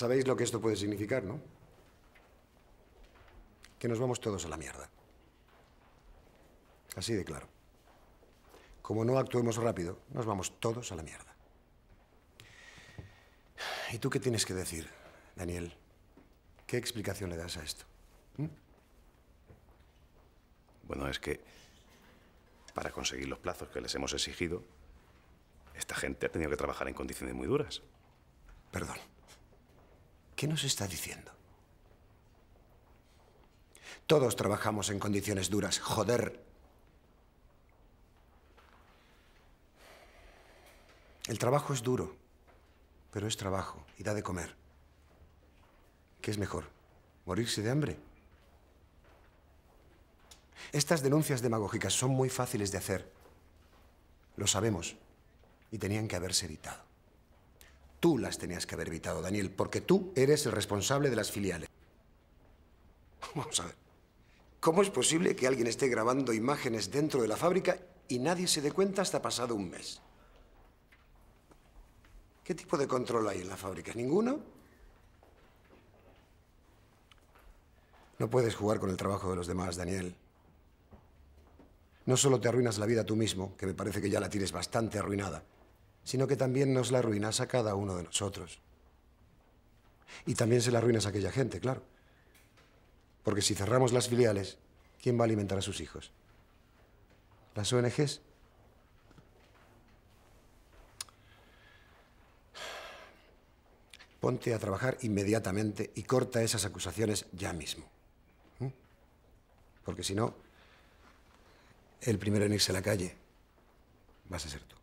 Sabéis lo que esto puede significar, ¿no? Que nos vamos todos a la mierda. Así de claro. Como no actuemos rápido, nos vamos todos a la mierda. ¿Y tú qué tienes que decir, Daniel? ¿Qué explicación le das a esto? ¿Mm? Bueno, es que para conseguir los plazos que les hemos exigido, esta gente ha tenido que trabajar en condiciones muy duras. Perdón. ¿Qué nos está diciendo? Todos trabajamos en condiciones duras, joder. El trabajo es duro, pero es trabajo y da de comer. ¿Qué es mejor? ¿Morirse de hambre? Estas denuncias demagógicas son muy fáciles de hacer. Lo sabemos y tenían que haberse evitado. Tú las tenías que haber evitado, Daniel, porque tú eres el responsable de las filiales. Vamos a ver. ¿Cómo es posible que alguien esté grabando imágenes dentro de la fábrica y nadie se dé cuenta hasta pasado un mes? ¿Qué tipo de control hay en la fábrica? ¿Ninguno? No puedes jugar con el trabajo de los demás, Daniel. No solo te arruinas la vida tú mismo, que me parece que ya la tienes bastante arruinada, sino que también nos la arruinas a cada uno de nosotros. Y también se la arruinas a aquella gente, claro. Porque si cerramos las filiales, ¿quién va a alimentar a sus hijos? ¿Las ONGs? Ponte a trabajar inmediatamente y corta esas acusaciones ya mismo. Porque si no, el primero en irse a la calle vas a ser tú.